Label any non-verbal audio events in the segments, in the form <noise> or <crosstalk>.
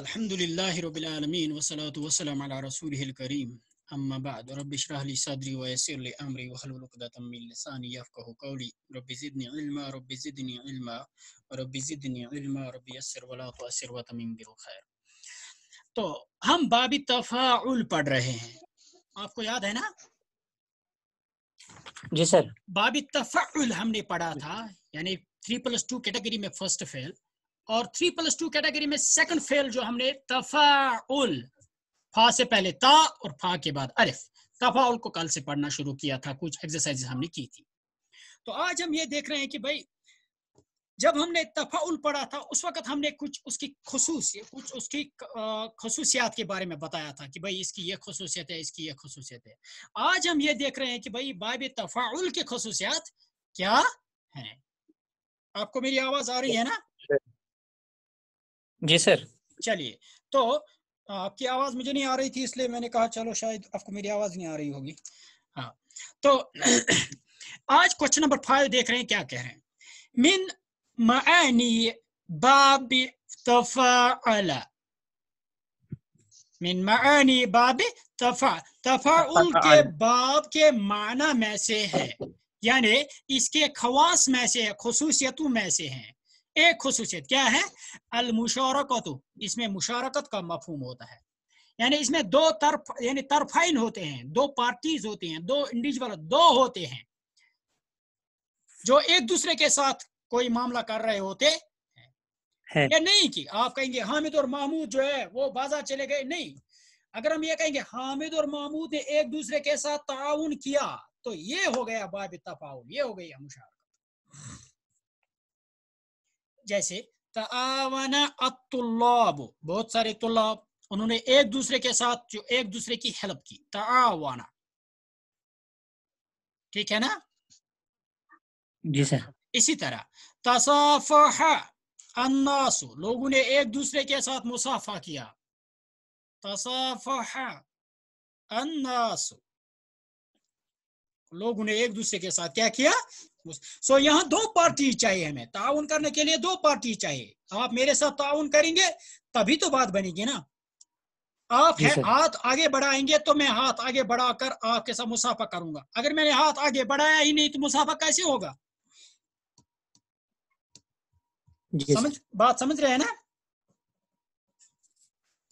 अल्हम्दुलिल्लाहि रब्बिल आलमीन वसलातु वसलाम अला रसूलिल करीम अम्मा बाद रब्बि इशरह ली सदरी व यस्सिर ली अमरी व हलुल उक़दतम मिन लिसानी यफ़क़हु क़ौली रब्बि ज़िदनी इल्मा रब्बि ज़िदनी इल्मा रब्बि ज़िदनी इल्मा रब्बि यस्सिर व ला तुअस्सिर व तमीम बिल खैर तो हम बाब तफाउल पढ़ रहे हैं आपको याद है ना जी सर बाब तफाउल हमने पढ़ा था यानी थ्री प्लस टू कैटेगरी में फर्स्ट फेल और थ्री प्लस टू कैटेगरी में सेकंड फेल जो हमने तफाउल फा से पहले ता और फा के बाद अरिफ तफाउल को कल से पढ़ना शुरू किया था कुछ एक्सरसाइज हमने की थी तो आज हम ये देख रहे हैं कि भाई जब हमने तफाउल पढ़ा था उस वक्त हमने कुछ उसकी खसूस कुछ उसकी खसूसियात के बारे में बताया था कि भाई इसकी ये खसूसियत है इसकी ये खसूसियत है आज हम ये देख रहे हैं कि भाई बाब तफाउल की खसूसियात क्या है आपको मेरी आवाज आ रही है ना जी सर चलिए तो आपकी आवाज मुझे नहीं आ रही थी इसलिए मैंने कहा चलो शायद आपको मेरी आवाज नहीं आ रही होगी हाँ तो <clears throat> आज क्वेश्चन नंबर फाइव देख रहे हैं क्या कह रहे हैं मिन मनी बाब तफा मिन मानी बाब तफा तफा के बाब के माना में से है यानी इसके खवास में से है खसूसियतों में से है एक खसूसियत क्या है अलमुशारकत इसमें मुशारकत का मफहम होता है यानी इसमें दो तरफ यानी तरफाइन होते हैं दो पार्टीज होते हैं दो इंडिविजुअल दो होते हैं जो एक दूसरे के साथ कोई मामला कर रहे होते हैं ये नहीं कि आप कहेंगे हामिद और महमूद जो है वो बाजार चले गए नहीं अगर हम ये कहेंगे हामिद और महमूद ने एक दूसरे के साथ ताउन किया तो ये हो गया बाब तफाउल ये हो गई मुशारकत जैसे अतुल्लाब बहुत सारे तुल्लाब उन्होंने एक दूसरे के साथ जो एक दूसरे की हेल्प की तावाना ठीक है ना जी सर इसी तरह तसाफा अन्नासु लोगों ने एक दूसरे के साथ मुसाफा किया तसाफा अन्नासु लोगों ने एक दूसरे के साथ क्या किया सो यहाँ दो पार्टी चाहिए हमें ताउन करने के लिए दो पार्टी चाहिए आप मेरे साथ ताउन करेंगे तभी तो बात बनेगी ना आप है हाथ आगे बढ़ाएंगे तो मैं हाथ आगे बढ़ाकर आपके साथ मुसाफा करूंगा अगर मैंने हाथ आगे बढ़ाया ही नहीं तो मुसाफा कैसे होगा समझ बात समझ रहे हैं ना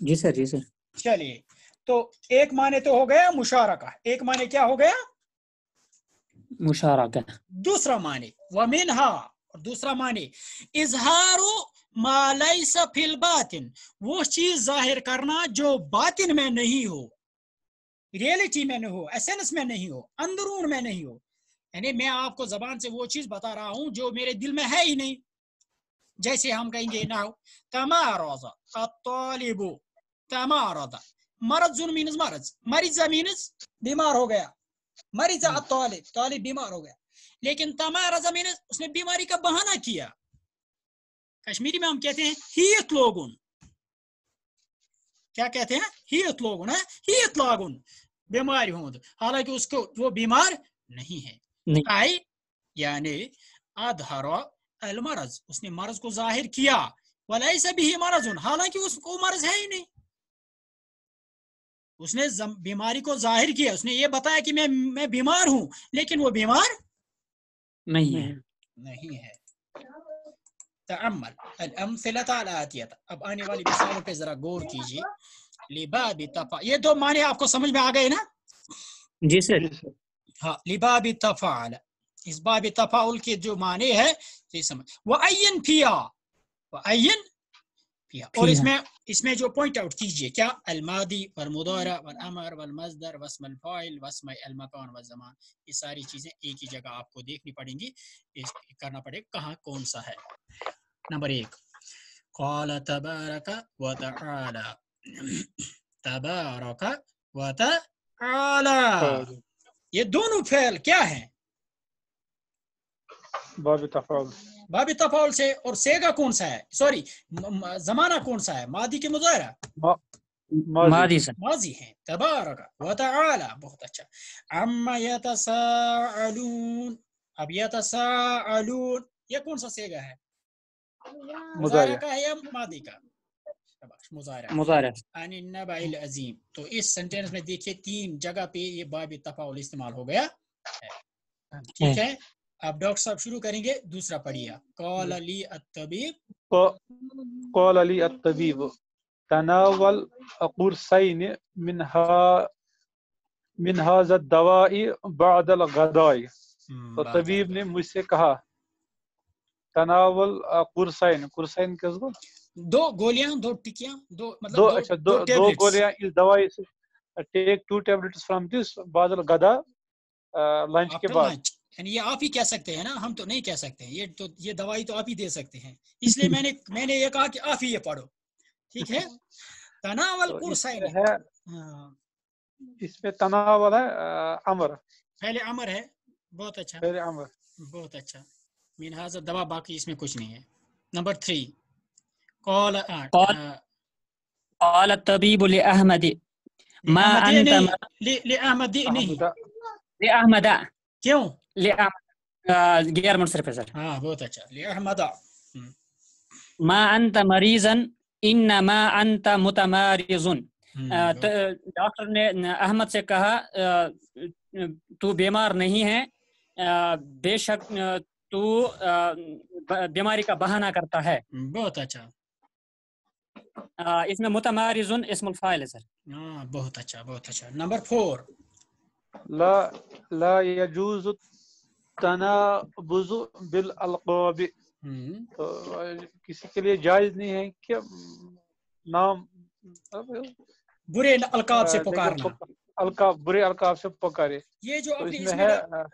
जी सर जी सर चलिए तो एक माने तो हो गया मुशारका एक माने क्या हो गया मुशारका दूसरा माने वमिनहा और दूसरा माने इजहारो फिल बातिन वो चीज जाहिर करना जो बातिन में नहीं हो रियलिटी में नहीं हो एसेंस में नहीं हो अंदरून में नहीं हो यानी मैं आपको जबान से वो चीज बता रहा हूं जो मेरे दिल में है ही नहीं जैसे हम कहेंगे ना तमारबो तमारदा मरज जुन मीनज मरज मरीज मीनज बीमार हो गया मरीजा तालिब हाँ। तालिब बीमार हो गया लेकिन तमा रजा मैंने उसने बीमारी का बहाना किया कश्मीरी में हम कहते हैं हीत लोगुन क्या कहते हैं हीत लोगुन है हाँ? हीत लागुन बीमारी होंद हालांकि उसको वो बीमार नहीं है आई यानी आधारो मरज उसने मर्ज को जाहिर किया वलैसा भी मरज हालांकि उसको मर्ज है ही नहीं उसने बीमारी को जाहिर किया उसने ये बताया कि मैं मैं बीमार हूं लेकिन वो बीमार नहीं है नहीं है अब आने वाली मिसालों पे जरा गौर कीजिए लिबाबी तफा ये दो माने आपको समझ में आ गए ना जी सर हाँ लिबाबी तफाल इस बाबी तफाउल के जो माने है तो ये समझ वह अयन फिया वह अयन और इसमें इसमें जो पॉइंट आउट कीजिए क्या अलमादी मुदारा अमर वल मजदर अलफाइल अलमकान ये सारी चीज़ें एक ही जगह आपको देखनी पड़ेंगी करना पड़ेगा कहाँ कौन सा है नंबर एक ये दोनों फैल क्या है बाबी तफाउल बाबी तफाउल से और सेगा कौन सा है सॉरी जमाना कौन सा है मादी के मुजाहरा माजी है बहुत अच्छा अम्मा अब ये कौन सा सेगा है तो इस सेंटेंस में देखिए तीन जगह पे ये बाब तफाउल इस्तेमाल हो गया ठीक है आप डॉक्टर साहब शुरू करेंगे दूसरा पढ़िया कॉल अली अतबीब कॉल अली अतबीब तनावल अकुरसैन मिनहा मिन हाजा दवाई बादल गदाई हम्म, तो तबीब ने मुझसे कहा तनावल कुरसैन कुरसैन किस को दो गोलियां दो टिकियां दो मतलब दो, अच्छा दो दो, गोलियां इस दवाई से take two tablets from this बादल गदा लंच के बाद यानी ये आप ही कह सकते हैं ना हम तो नहीं कह सकते ये तो ये दवाई तो आप ही दे सकते हैं इसलिए मैंने मैंने ये कहा कि आप ही ये पढ़ो ठीक है तनावल कुरसैन तो है हाँ। इसमें तनावल है अमर पहले अमर है बहुत अच्छा पहले अमर बहुत अच्छा मीन हाजा दवा बाकी इसमें कुछ नहीं है नंबर थ्री कॉल कॉल तबीब अहमद मा अंत अहमद क्यों غير منصرفه سر اه बहुत अच्छा لأحمد ما أنت مريضا إنما أنت متمارز डॉक्टर ने अहमद से कहा तू बीमार नहीं है बेशक तू बीमारी का बहाना करता है बहुत अच्छा इसमें मुतमारिजुन इसम फाइल है सर बहुत अच्छा बहुत अच्छा नंबर फोर ला ला यजूज तनाबुजु बिल अलकब हम्म। तो किसी के लिए जायज नहीं है कि नाम बुरे अलकाब से पुकारना तो अलकाब बुरे अलकाब से पुकारे ये जो तो आपने तो इसमें, है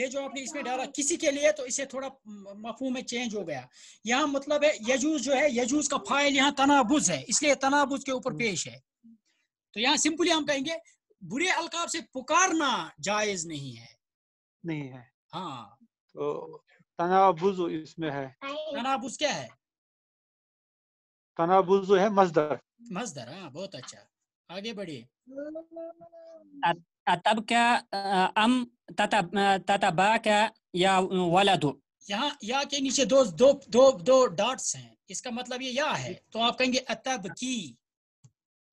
ये जो आपने इसमें डाला किसी के लिए तो इसे थोड़ा मफहू में चेंज हो गया यहाँ मतलब है यजूज जो है यजूज का फाइल यहाँ तनाबुज है इसलिए तनाबुज के ऊपर हम्म। पेश है तो यहाँ सिंपली हम कहेंगे बुरे अलकाब से पुकारना जायज नहीं है नहीं है हाँ तो तनाबुज इसमें है तनाबुज क्या है तनाबुज है मजदर मजदर हाँ बहुत अच्छा आगे बढ़िए तब क्या अम तता क्या या वाला दो यहाँ या के नीचे दो दो दो दो डॉट्स हैं इसका मतलब ये या है तो आप कहेंगे अतब की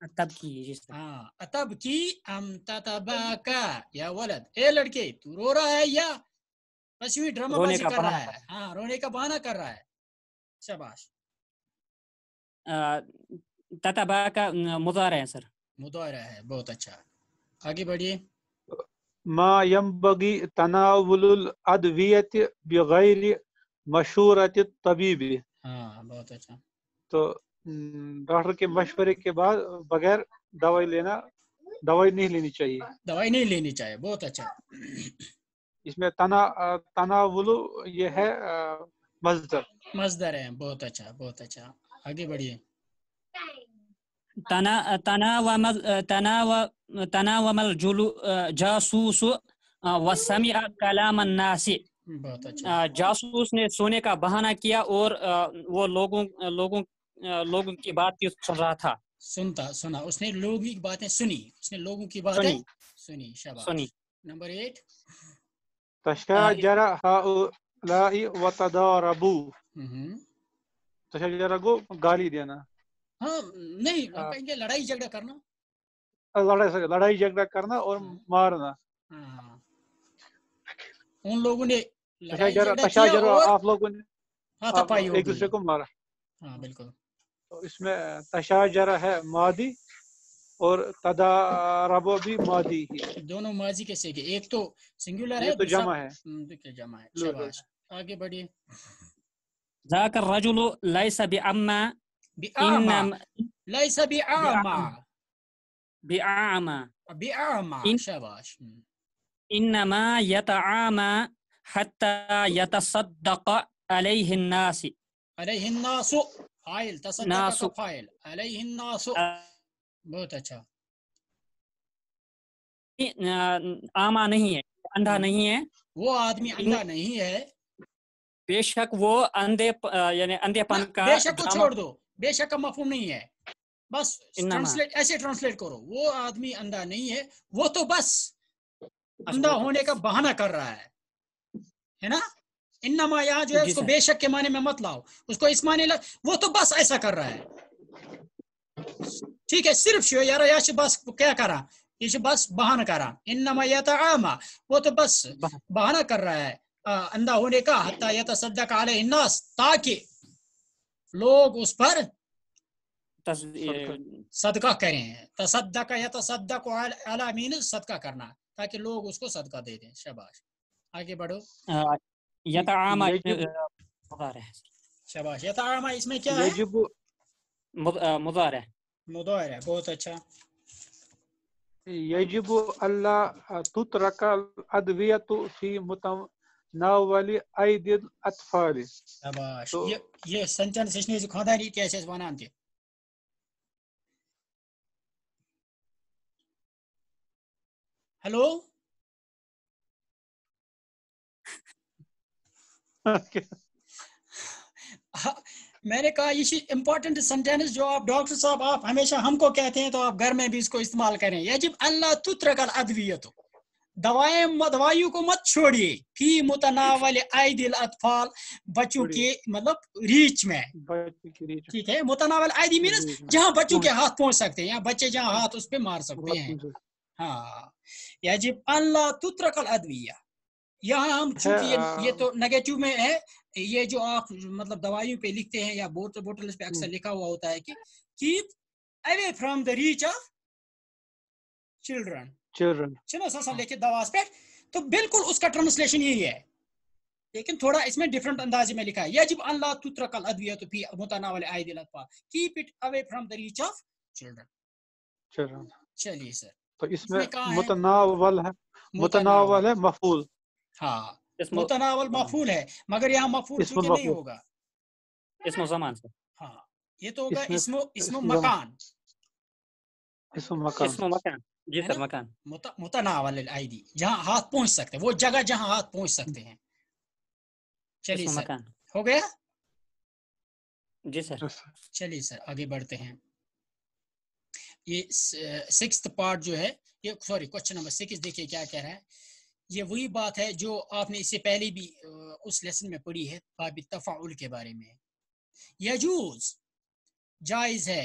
अतब की हाँ अतब की अम ततबा का या वलद ए लड़के तू रो रहा है या बस ड्रामा ड्रामाबाजी कर रहा है हाँ रोने का बहाना कर रहा है शाबाश ततबा का मुदारा है सर मुदारा है बहुत अच्छा आगे बढ़िए मा यंबगी तनावुल अद्वियत बगैर मशूरत तबीब हाँ बहुत अच्छा तो डॉक्टर के मशवरे के बाद बगैर दवाई लेना दवाई नहीं लेनी चाहिए दवाई नहीं लेनी चाहिए बहुत अच्छा इसमें तना तना तनावुलु ये है मजदर मजदर है बहुत अच्छा बहुत अच्छा आगे बढ़िए तना तना वमल तना व तना वमल जुलू जासूस कलाम नासी बहुत अच्छा जासूस ने सोने का बहाना किया और वो लोगों लोगों लोगों की बात की सुन रहा था सुनता सुना उसने लोगों की बातें सुनी उसने लोगों की बातें सुनी सुनी, सुनी। Number eight Tashajara ah, haulai watadarabu तशजरा को गाली देना हाँ नहीं कहेंगे लड़ाई झगड़ा करना लड़ाई लड़ाई झगड़ा करना और मारना उन लोगों ने तशाजरा आप लोगों ने हाँ, एक दूसरे को मारा हाँ बिल्कुल तो इसमें तशाजरा है मादी और तदारबो भी माजी ही दोनों माजी कैसे के एक तो सिंगुलर है तो जमा है तो जमा है आगे बढ़िए ذاك الرجل ليس بأما بأعمى ليس بأعمى بأعمى بأعمى إن شباش إنما يتعامى حتى يتصدق عليه الناس عليه الناس فاعل تصدق فاعل عليه الناس बहुत अच्छा आमा नहीं है अंधा हाँ। नहीं है वो आदमी अंधा नहीं है बेशक वो अंधे यानी अंधेपन का बेशक को तो छोड़ दो बेशक का मफूम नहीं है बस ट्रांसलेट ऐसे ट्रांसलेट करो वो आदमी अंधा नहीं है वो तो बस अंधा तो होने का बहाना कर रहा है है ना इन्नमा यहाँ जो है उसको बेशक के माने में मत लाओ उसको इस माने लग, वो तो बस ऐसा कर रहा है ठीक है सिर्फ शो यार यह बस क्या करा ये बस बहाना करा इन नमा वो तो बस बहाना कर रहा है अंधा होने का हत्या तो का आले इन्नास ताकि लोग उस पर सदका करें तो तसदक या को आला मीन सदका करना ताकि लोग उसको सदका दे दें शबाश आगे बढ़ो तो शबाश तो यथामा इसमें क्या है मुदार है मुदायर है बहुत अच्छा यजिब अल्लाह तुतरक अदवियत फी मुतनावल ऐद अतफाल शाबाश तो ये ये सेंटेंस इसने जो खादा कैसे वनान थे हेलो <laughs> <laughs> मैंने कहा ये इम्पोर्टेंट सेंटेंस जो आप डॉक्टर साहब आप हमेशा हमको कहते हैं तो आप घर में भी इसको इस्तेमाल करें यजिब अल्लाह तुत्र तुत्रकल अद्वियत दवाएं दवाइयों को मत छोड़िए फी मुतनावल दिल अतफाल बच्चों के मतलब रीच में ठीक है मुतनावल आयदी मीनस जहाँ बच्चों के हाथ पहुंच सकते हैं या बच्चे जहाँ हाथ उस पर मार सकते हैं हाँ यजिब अल्लाह तुत्र तुत्रकल अद्विया यहाँ हम चूंकि ये हाँ। तो नेगेटिव में है ये जो आप मतलब दवाइयों पे लिखते हैं या बोट बोटल पे अक्सर हम्म। लिखा हुआ होता है कि keep away from the reach of children children चलो सर हाँ। लेके दवा पे तो बिल्कुल उसका ट्रांसलेशन यही है लेकिन थोड़ा इसमें डिफरेंट अंदाजे में लिखा है यजिब अल्लाह तुत्रकल अदविया तो फी मुताना वाले आयद लतफा keep it away from the reach of children children चलिए सर तो इसमें मुतनावल है मुतनावल है मफूल हां मुतनावल मफूल है मगर यहाँ मफूल नहीं होगा इसमो जमान से हाँ ये तो होगा इसमो इसमो मकान इसमो मकान इसमो मकान जी सर मकान मुतनावल आईडी जहाँ हाथ पहुंच सकते हैं वो जगह जहाँ हाथ पहुंच सकते हैं चलिए मकान हो गया जी सर चलिए सर आगे बढ़ते हैं ये सिक्स पार्ट जो है ये सॉरी क्वेश्चन नंबर सिक्स देखिए क्या कह रहा है ये वही बात है जो आपने इससे पहले भी उस लेसन में पढ़ी है बाब तफ़ाउल के बारे में यजूज जायज है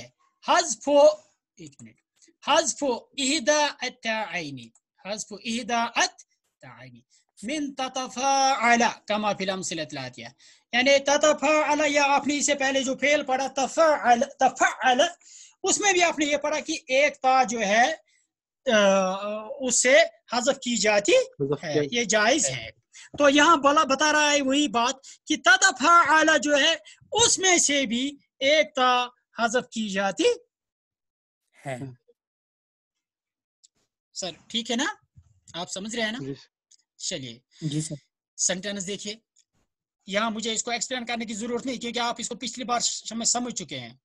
हजफो एक मिनट हजफो इहदा अतआइनी हजफो इहदा अतआइनी मिन ततफाअला कमा फिल अमसलतलातिया यानी ततफाअला या आपने इससे पहले जो फेल पढ़ा तफाअल तफाअल उसमें भी आपने ये पढ़ा कि एक ता जो है उससे हजफ की जाती है ये जायज है तो यहाँ बला बता रहा है वही बात कि तदफा आला जो है उसमें से भी एक ता हजफ की जाती है हाँ। सर ठीक है ना आप समझ रहे हैं ना चलिए जी सर सेंटेंस देखिए यहाँ मुझे इसको एक्सप्लेन करने की जरूरत नहीं क्योंकि आप इसको पिछली बार समझ चुके हैं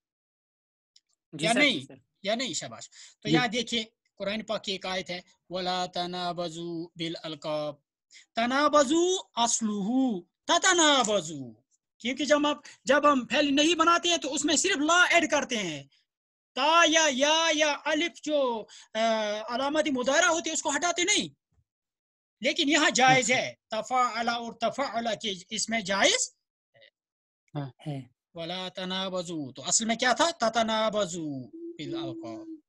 या नहीं या नहीं शाबाश तो यहाँ देखिए कुरान पाक की एक आयत है वला तनाबजू बिल अलकाब तनाबजू असलूहू तनाबजू क्योंकि जब आप जब हम फैल नहीं बनाते हैं तो उसमें सिर्फ ला ऐड करते हैं ता या या या अलिफ जो अलामत मुदारा होती है उसको हटाते नहीं लेकिन यहाँ जायज है तफा अला और तफा अला के इसमें जायज हाँ, है वला तनाबजू तो असल में क्या था तनाबजू बिल अलकाब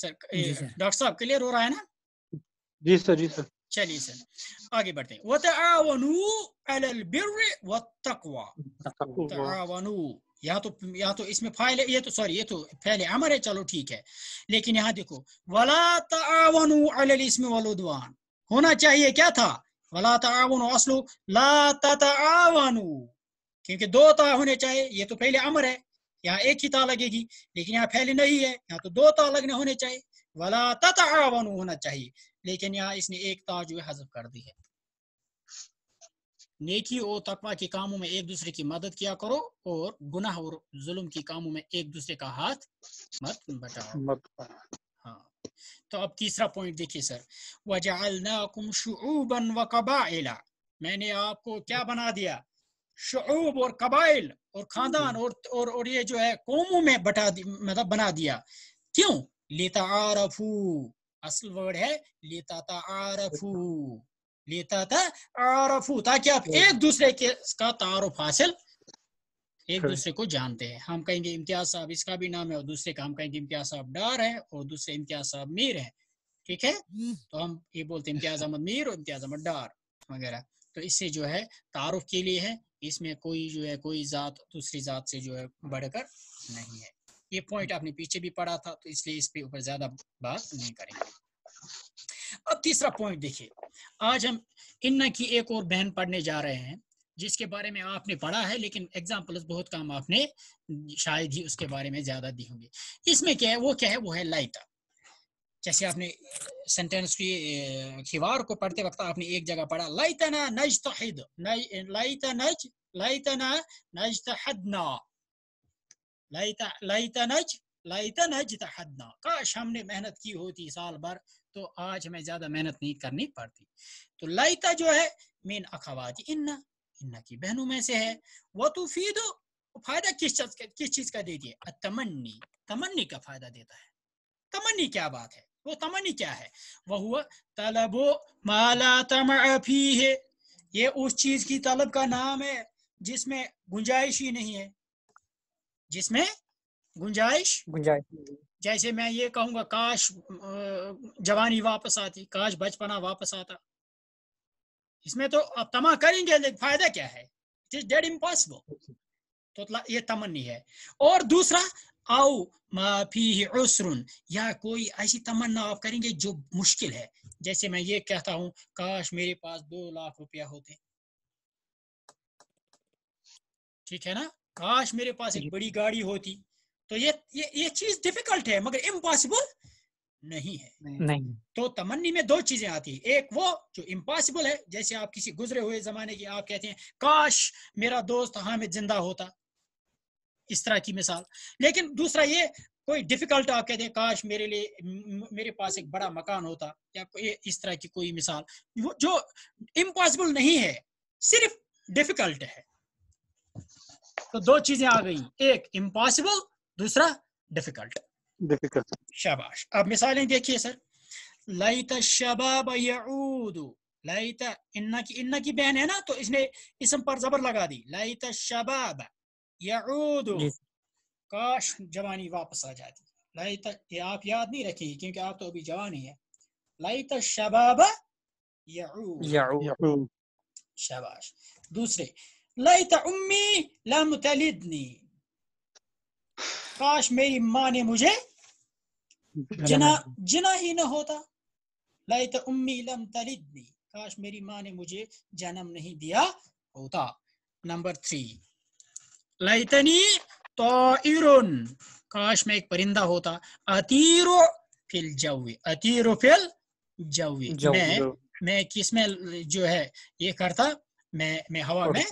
सर डॉक्टर साहब क्लियर हो रहा है ना जी सर जी सर चलिए सर आगे बढ़ते हैं वतावनु तकवानु यहाँ तो यहाँ तो इसमें फाइल है ये तो सॉरी ये तो फैल अमर है चलो ठीक है लेकिन यहाँ देखो वला तावनु अल इसमें वलुदवान होना चाहिए क्या था वला तावनु असलु ला तावनु क्योंकि दो ता होने चाहिए ये तो पहले अमर है यहाँ एक ही ता लगेगी लेकिन यहाँ फैल नहीं है यहाँ तो दो ता लगने होने चाहिए वाला तवन होना चाहिए लेकिन यहाँ इसने एक ता जो है हजफ कर दी है नेकी और तकवा के कामों में एक दूसरे की मदद किया करो और गुनाह और जुल्म के कामों में एक दूसरे का हाथ मत बटाओ मत हाँ तो अब तीसरा पॉइंट देखिए सर वजह मैंने आपको क्या बना दिया शूब और कबाइल और हम्म। खानदान और, और और ये जो है कौमों में बटा मतलब बना दिया क्यों लेता आरफू असल वर्ड है लेता था आरफू लेता था आरफू ताकि आप हम्म। एक दूसरे के का तारुफ हासिल एक हम्म। दूसरे को जानते हैं हम कहेंगे इम्तियाज साहब इसका भी नाम है और दूसरे का हम कहेंगे इम्तियाज साहब डार है और दूसरे इम्तियाज साहब मीर है ठीक है तो हम ये बोलते हैं इम्तियाज अहमद मीर और इम्तियाज अहमद डार वगैरह तो इससे जो है तारुफ के लिए है इसमें कोई जो है कोई ज़ात दूसरी ज़ात से जो है बढ़कर नहीं है ये पॉइंट आपने पीछे भी पढ़ा था तो इसलिए इस पे ऊपर ज़्यादा बात नहीं करेंगे अब तीसरा पॉइंट देखिए आज हम इन्ना की एक और बहन पढ़ने जा रहे हैं जिसके बारे में आपने पढ़ा है लेकिन एग्जाम्पल बहुत काम आपने शायद ही उसके बारे में ज्यादा दी होंगे इसमें क्या है वो क्या है वो है लाइता जैसे आपने सेंटेंस की खिवार को पढ़ते वक्त आपने एक जगह पढ़ा लाइतना नजतहिद लाइतनज लाइतना नजतहदना लाइतनज लाइतनज तहदना काश हमने मेहनत की होती साल भर तो आज हमें ज्यादा मेहनत नहीं करनी पड़ती तो लाइता जो है मेन अखवाज इन्ना इन्ना की बहनों में से है वह तो दो फायदा किस चीज किस चीज का देती है तमन्नी तमन्नी का फायदा देता है तमन्नी क्या बात है वो तमन्नी क्या है वह हुआ तलबो माला तम फी है ये उस चीज की तलब का नाम है जिसमें गुंजाइश ही नहीं है जिसमें गुंजाइश गुंजाइश जैसे मैं ये कहूंगा काश जवानी वापस आती काश बचपना वापस आता इसमें तो अब तमा करेंगे लेकिन फायदा क्या है इट इज डेड इम्पॉसिबल तो ये तमन्नी है और दूसरा आओ माफी उसरुन या कोई ऐसी तमन्ना आप करेंगे जो मुश्किल है जैसे मैं ये कहता हूँ काश मेरे पास दो लाख रुपया होते ठीक है ना काश मेरे पास एक बड़ी गाड़ी होती तो ये ये ये चीज डिफिकल्ट है मगर इम्पॉसिबल नहीं है नहीं तो तमन्नी में दो चीजें आती है एक वो जो इम्पॉसिबल है जैसे आप किसी गुजरे हुए जमाने की आप कहते हैं काश मेरा दोस्त हामिद जिंदा होता इस तरह की मिसाल लेकिन दूसरा ये कोई डिफिकल्ट आप कहते हैं काश मेरे लिए मेरे पास एक बड़ा मकान होता या कोई इस तरह की कोई मिसाल वो जो इम्पॉसिबल नहीं है सिर्फ डिफिकल्ट है तो दो चीजें आ गई एक इम्पॉसिबल दूसरा डिफिकल्ट डिफिकल्ट शाबाश अब मिसालें देखिए सर लईता शबाब यऊदू लईता इन्ना की इन्ना की बहन है ना तो इसने इसम पर जबर लगा दी लईता शबाब याद काश जवानी वापस आ जाती लाई तक ये आप याद नहीं रखी क्योंकि आप तो अभी जवान ही है लाई तक शबाब शबाश दूसरे लाई तक उम्मी लम तलिदनी काश मेरी माँ ने मुझे जना जना ही न होता लाई तो उम्मी लम तलिदनी काश मेरी माँ ने मुझे जन्म नहीं दिया होता नंबर थ्री लाइतनी तो काश में एक परिंदा होता अतीरो फिल जवी अतीरो फिल जवी मैं मैं किसमें जो है ये करता मैं मैं हवा में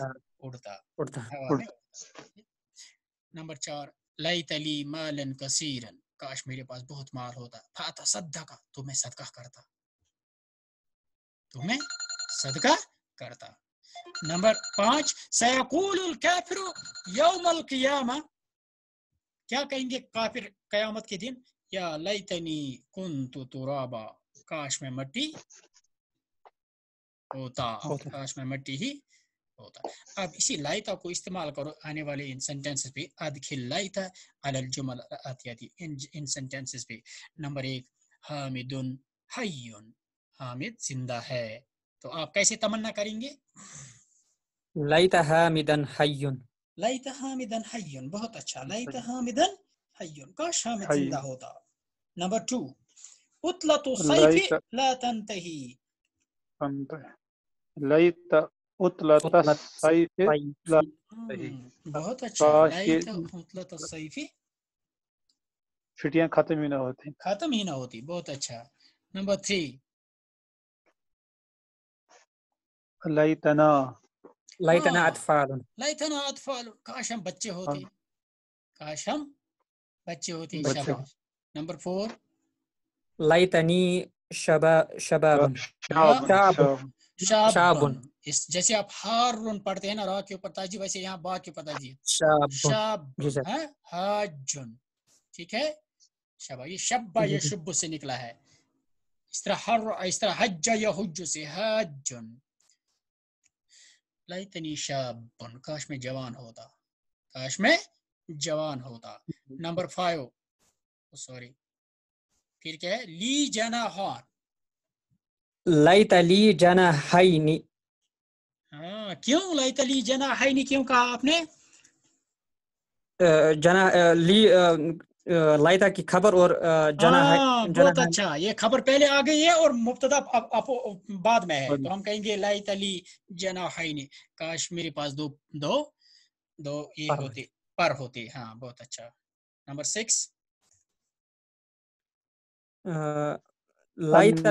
उड़ता उड़ता नंबर चार लई तली मालन कसीरन काश मेरे पास बहुत माल होता फाता का तो मैं सदका करता तो मैं सदका करता नंबर पांच सयाकूल काफिर यौमल कियामा क्या कहेंगे काफिर कयामत के दिन या लई तनी कुन तो तुराबा काश में मट्टी होता काश में मट्टी ही होता अब इसी लाइता को इस्तेमाल करो आने वाले इन सेंटेंसेस पे अदखिल लाइता अलल जुमल आती इन इन सेंटेंसेस पे नंबर एक हामिदुन हय्युन हामिद जिंदा है तो आप कैसे तमन्ना करेंगे लईत हामिदन हय्युन लईत हामिदन हय्युन बहुत अच्छा लईत हामिदन हय्युन काश हामिद जिंदा होता नंबर टू उतलतु सैफ ला तंतही लईत उतलत सैफ ला हम्म, बहुत अच्छा लईत उतलत सैफ छुट्टियां खत्म ही ना होती खत्म ही ना होती बहुत अच्छा नंबर थ्री अतफाल अतफाल काश हम बच्चे होते काश हाँ। हम बच्चे होते नंबर शबाब इस जैसे आप हारुन पढ़ते हैं ना रा के ऊपर ताजी वैसे यहाँ बा के ऊपर ताजी शाब हाजुन ठीक है शबा ये शब्बा ये शुभ से निकला है इस तरह हर इस तरह हज या हुज से हजुन लाइतनी तनीशाबन काश में जवान होता काश में जवान होता <laughs> नंबर फाइव सॉरी फिर क्या है ली जना हॉन लाइट अली जना हाइनी हाँ क्यों लाइट अली जना हाइनी क्यों कहा आपने जना ली लायदा की खबर और जना है बहुत हाँ, तो अच्छा ये खबर पहले आ गई है और मुफ्तदा बाद में है तो हम कहेंगे लाइत अली जना हाइनी काश मेरे पास दो दो दो ये होते पर होते हाँ बहुत अच्छा नंबर सिक्स लाइत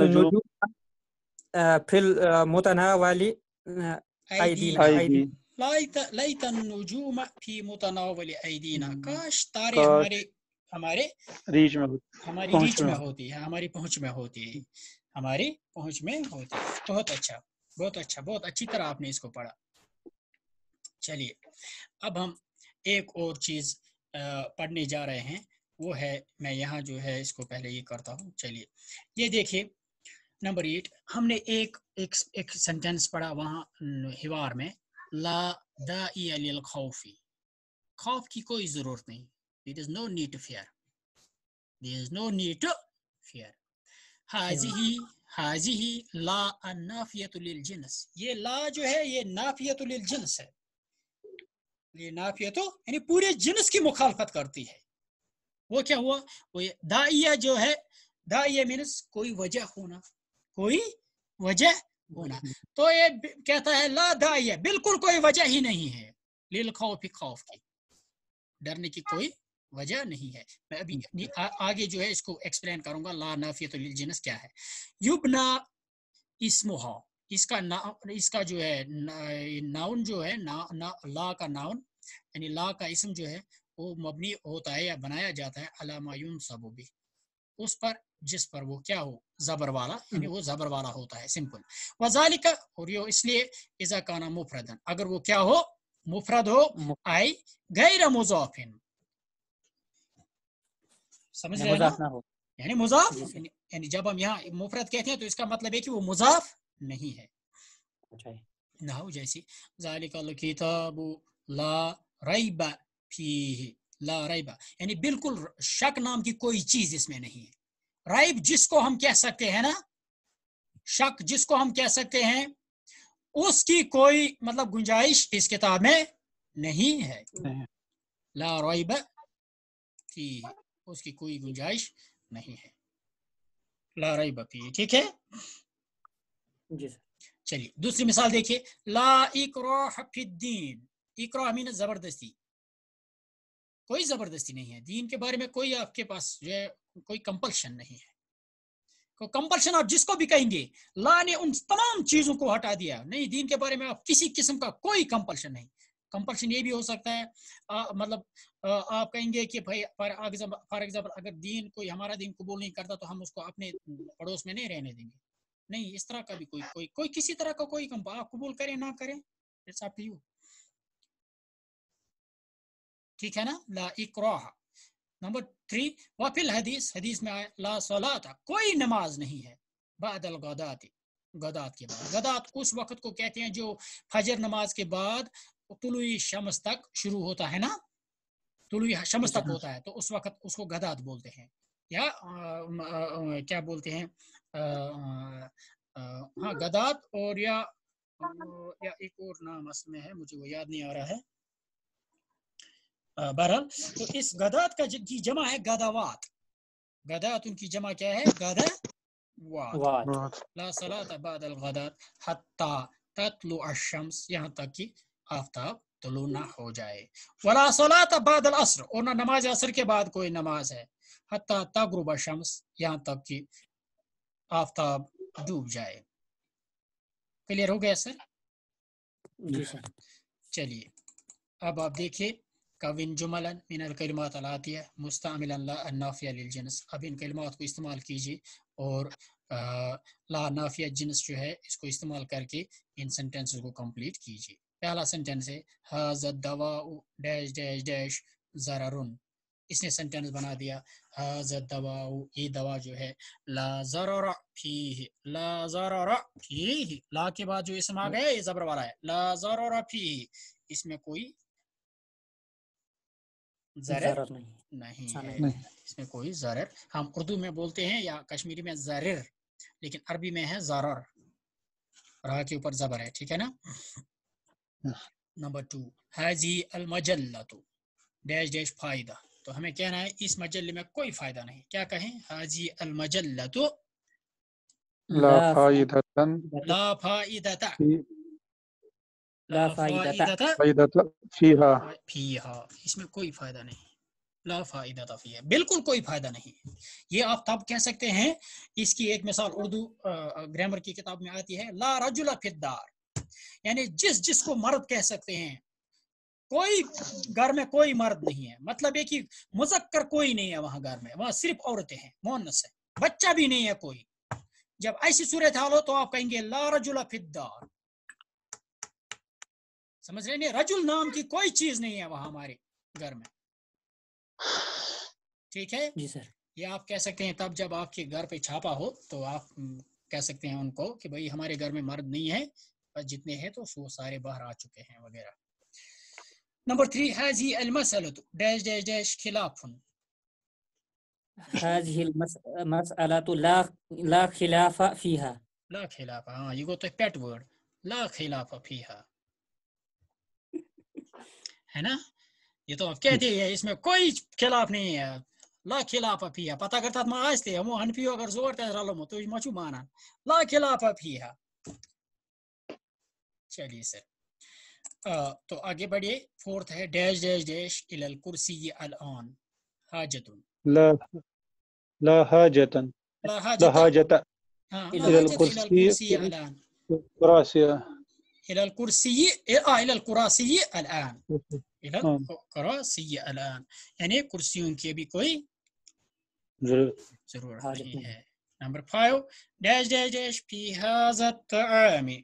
फिल मुतना वाली आईडी लाइत लाइत النجوم वाली आईडी ना हम्म। काश तारे हमारे हमारे रीच में हमारी रीच में होती है हमारी पहुंच में होती है हमारी पहुंच में होती है बहुत अच्छा बहुत अच्छा बहुत अच्छी तरह आपने इसको पढ़ा चलिए अब हम एक और चीज पढ़ने जा रहे हैं वो है मैं यहाँ जो है इसको पहले ये करता हूँ चलिए ये देखिए नंबर एट हमने एक एक, एक सेंटेंस पढ़ा वहाँ हिवार में ला दा खौफी खौफ की कोई ज़रूरत नहीं It is no need to fear. There is no need to fear. हाजिही हाजिही ला नाफियतुल जिन्स ये ला जो है ये नाफियतुल जिन्स है ये नाफियत यानी पूरे जिन्स की मुखालफत करती है वो क्या हुआ वो दाइया जो है दाइया मीनस कोई वजह होना कोई वजह होना तो ये कहता है ला दाइया बिल्कुल कोई वजह ही नहीं है लिल खौफ खौफ की डरने की कोई वजह नहीं है मैं अभी आ, आगे जो है इसको एक्सप्लेन करूंगा ला नाफियत जिनस क्या है युबना इसमुहा इसका ना इसका जो है नाउन जो है ना, ना ला का नाउन यानी ला का इसम जो है वो मबनी होता है या बनाया जाता है अलामायून सबूबी उस पर जिस पर वो क्या हो जबर वाला यानी वो जबर वाला होता है सिंपल वजालिका और यो इसलिए इजा काना मुफरदन अगर वो क्या हो मुफरद हो आई गैर मुजाफिन समझ रहे यानी मुजाफ यानी जब हम यहाँ मुफरत कहते हैं तो इसका मतलब है कि वो मुजाफ नहीं है अच्छा जैसी जालिका किताबु ला रैबा फी ला रैबा यानी बिल्कुल शक नाम की कोई चीज इसमें नहीं है रैब जिसको हम कह सकते हैं ना शक जिसको हम कह सकते हैं उसकी कोई मतलब गुंजाइश इस किताब में नहीं है ला रैबा फी उसकी कोई गुंजाइश नहीं है लारई बफी ठीक है चलिए दूसरी मिसाल देखिए ला इकरोदीन इकरो अमीन जबरदस्ती कोई जबरदस्ती नहीं है दीन के बारे में कोई आपके पास जो है कोई कंपल्शन नहीं है को कंपल्शन आप जिसको भी कहेंगे ला ने उन तमाम चीजों को हटा दिया नहीं दीन के बारे में आप किसी किस्म का कोई कंपल्शन नहीं कंपल्शन ये भी हो सकता है आ, मतलब आ, आप कहेंगे कि भाई फॉर एग्जाम्पल अगर दीन कोई हमारा दीन कबूल नहीं करता तो हम उसको अपने पड़ोस में नहीं रहने देंगे नहीं इस तरह का भी कोई कोई कोई किसी तरह का कोई आप कबूल करें ना करें इट्स अप यू ठीक है ना ला इकराह नंबर थ्री वफिल हदीस हदीस में आया ला था कोई नमाज नहीं है बादल गदाती गदात के बाद गदात उस वक्त को कहते हैं जो फजर नमाज के बाद तुलुई शमस तक शुरू होता है ना तुलुई शमस तक होता है तो उस वक्त उसको गदात बोलते हैं या क्या बोलते हैं हाँ गदात और या या एक और नाम इसमें है मुझे वो याद नहीं आ रहा है बहरहाल तो इस गदात का की जमा है गदावात गदात उनकी जमा क्या है गदावात ला सलात बाद अल गदात हत्ता तत्लु अशम्स यहाँ तक कि आफ्ताब तलु तो ना हो जाए वला सलात बादल असर और ना नमाज असर के बाद कोई नमाज है हती तगरुबा शम्स यहाँ तक कि आफ्ताब डूब जाए क्लियर हो गया सर चलिए अब आप देखिए कविन जुमलन मिनल कलमात अलातिया मुस्तमिल नाफिया लिल मुस्तामिलनाफ़ियालजनस अब इन कलमात को इस्तेमाल कीजिए और आ, ला नाफिया जिनस जो है इसको इस्तेमाल करके इन सेंटेंसेस को कंप्लीट कीजिए पहला सेंटेंस है हाज दवा डैश डैश डैश ज़रारुन इसने सेंटेंस बना दिया हाज दवा ये दवा जो है ला ज़रा फी ला ज़रा फी ही ला के बाद जो इसम आ गया ये ज़बर वाला है ला ज़रा फी ही इसमें कोई जरर नहीं, अच्छा है। नहीं इसमें कोई जरर हम उर्दू में बोलते हैं या कश्मीरी में जरर लेकिन अरबी में है जरर राह के ऊपर जबर है ठीक है ना नंबर टू हाजी अलमजल्लतु डैश डैश फ़ायदा तो हमें कहना है इस मजल में कोई फ़ायदा नहीं क्या कहें हाजी अलमजल्लतु ला इसमें कोई फ़ायदा नहीं ला फ़ायदा है बिल्कुल कोई फ़ायदा नहीं ये आप तब कह सकते हैं इसकी एक मिसाल उर्दू ग्रामर की किताब में आती है ला रजुल फिदार यानी जिस जिसको मर्द कह सकते हैं कोई घर में कोई मर्द नहीं है मतलब एक कि मुजक्कर कोई नहीं है वहां घर में वहां सिर्फ औरतें हैं मोहनस है बच्चा भी नहीं है कोई जब ऐसी सूरत हाल हो तो आप कहेंगे ला रजुल समझ रहे नहीं रजुल नाम की कोई चीज नहीं है वहां हमारे घर में ठीक है जी सर ये आप कह सकते हैं तब जब आपके घर पे छापा हो तो आप कह सकते हैं उनको कि भाई हमारे घर में मर्द नहीं है जितने हैं तो वो सारे बाहर आ चुके हैं वगैरह नंबर थ्री हाजी अलमसलत डैश डैश डैश खिलाफ हाँ, तो, तो इसमें कोई खिलाफ नहीं है ला खिलाफ पता करता आज थे हम हनफी अगर जोर ते रलमो तो मचू ला खिलाफ फीहा चलिए सर तो आगे बढ़िए फोर्थ है डैश डैश डैश इलल कुर्सी अल ऑन हाजतुन ला हाजतन ला इलल कुर्सी अल ऑन कुरासी الكرسي الكراسي الكراسي يعني كرسيون ज़रूरत नहीं है number five dash dash dash في هذا الطعام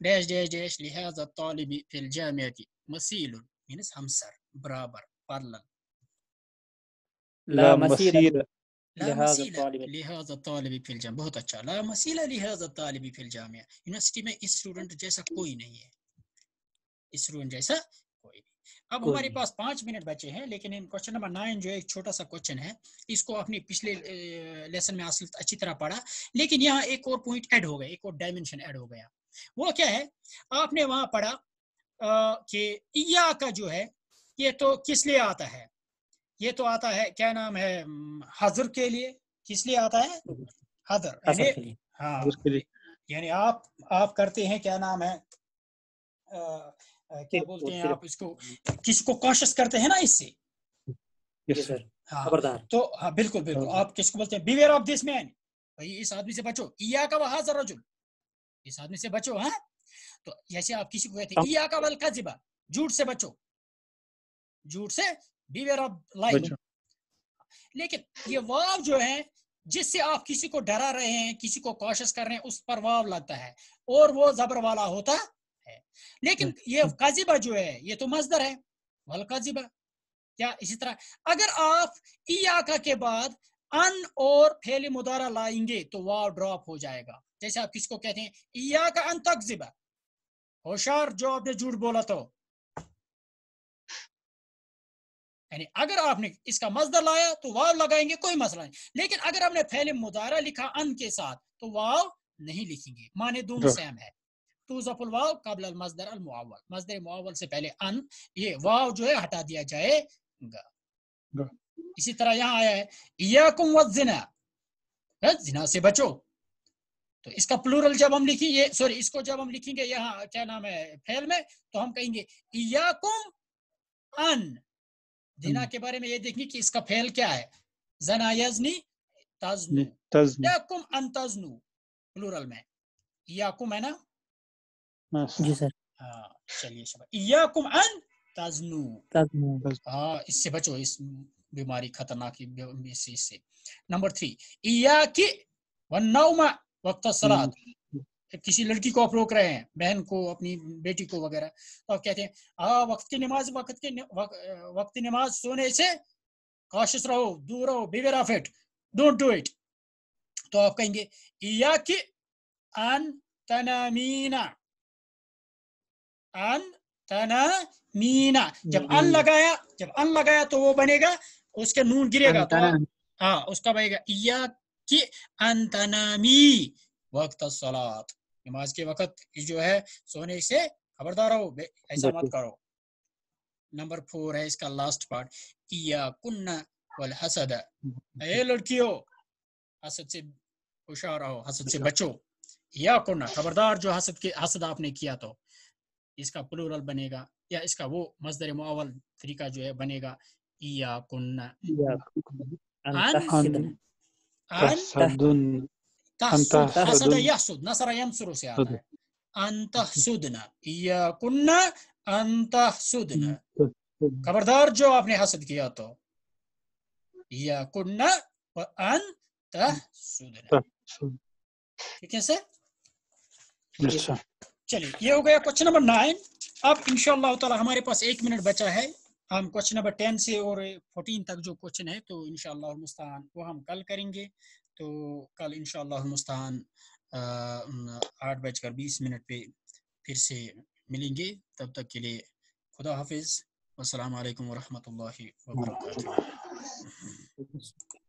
داش داش داش لهذا الطالب في الجامعة مثيل means همسر برابر parallel لا لهذا الطالب في الجامعة ला مثيل لهذا الطالب في الجامعة यूनिवर्सिटी में स्टूडेंट जैसा कोई नहीं है स्टूडेंट जैसा कोई नहीं अब हमारे पास पांच मिनट बचे हैं लेकिन इन क्वेश्चन नंबर नाइन जो एक छोटा सा क्वेश्चन है इसको आपने पिछले लेसन में अच्छी तरह पढ़ा लेकिन यहाँ एक और पॉइंट ऐड हो गया एक और डायमेंशन ऐड हो गया वो क्या है आपने वहां पढ़ा कि इया का जो है ये तो किस लिए आता है ये तो आता है क्या नाम है हजर के लिए किस लिए आता है हजर हाँ यानी आप आप करते हैं क्या नाम है क्या बोलते हैं आप इसको किसी को करते हैं ना इससे हाँ, तो हाँ बिल्कुल बिल्कुल हाँ, हाँ। आप किसको बोलते हैं बिवेयर ऑफ दिस मैन भाई इस आदमी से बचो इया का वहां हाजर रजुल इस आदमी से बचो हाँ तो जैसे आप किसी को कहते हैं झूठ से बचो झूठ से बीवेर ऑफ लाइफ लेकिन ये वाव जो है जिससे आप किसी को डरा रहे हैं किसी को कोशिश कर रहे हैं उस पर वाव लगता है और वो जबर वाला होता है लेकिन ये काजिबा जो है ये तो मजदर है वल काजिबा क्या इसी तरह अगर आप ई आका के बाद अन और फेली मुदारा लाएंगे तो वाव ड्रॉप हो जाएगा जैसे आप किसको कहते हैं इया का अंत जिबा होशार जो आपने झूठ बोला तो यानी अगर आपने इसका मजदर लाया तो वाव लगाएंगे कोई मसला नहीं लेकिन अगर आपने फैले मुदारा लिखा अन के साथ तो वाव नहीं लिखेंगे माने दोनों सेम है जफुल वाव कबल मजदर मुआवल मजदर मुआवल से पहले अन ये वाव जो है हटा दिया जाएगा इसी तरह यहाँ आया है या कुम जिना जिना से बचो तो इसका प्लूरल जब हम लिखेंगे सॉरी इसको जब हम लिखेंगे यहाँ क्या नाम है फेल में तो हम कहेंगे इयाकुम अन जिना हम्म। के बारे में ये देखेंगे कि इसका फेल क्या है जनायजनी यजनी तजनु याकुम अन तजनु प्लूरल में इयाकुम है ना जी सर हाँ चलिए इयाकुम अन तजनु हाँ इससे बचो इस बीमारी खतरनाक इससे नंबर थ्री इया की वन नौमा वक्त सलाद हम्म। किसी लड़की को आप रोक रहे हैं बहन को अपनी बेटी को वगैरह तो आप कहते हैं हाँ वक्त की नमाज वक्त के वक्त नमाज सोने से कॉशियस रहो दूर रहो beware of it don't do it तो आप कहेंगे या कि अन तनामीना अन तना मीना जब अन लगाया जब अन लगाया तो वो बनेगा उसके नून गिरेगा तो हाँ उसका बनेगा या कि अंतनामी वक्त सलात नमाज के वक्त जो है सोने से खबरदार हो ऐसा मत करो नंबर फोर है इसका लास्ट पार्ट इया कुन्ना वल हसद ए लड़कियों हसद से होशा रहो हसद से बचो या कुन्ना खबरदार जो हसद के हसद आपने किया तो इसका प्लूरल बनेगा या इसका वो मजदर मुआवल तरीका जो है बनेगा या कुन्ना حسد يحسد نصر से आता है अंतहसुदना इयाकुन्ना अंतहसुदना खबरदार जो आपने हसद किया तो इयाकुन्ना कुन्ना अंतहसुदना ठीक है सर चलिए ये हो गया क्वेश्चन नंबर नाइन अब इनशा हमारे पास एक मिनट बचा है हम क्वेश्चन नंबर टेन से और फोर्टीन तक जो क्वेश्चन है तो इनशाला मुस्तान वो हम कल करेंगे तो कल इनशाला मुस्तान आठ बजकर बीस मिनट पे फिर से मिलेंगे तब तक के लिए खुदा हाफिज़ असल वरहमल वर्क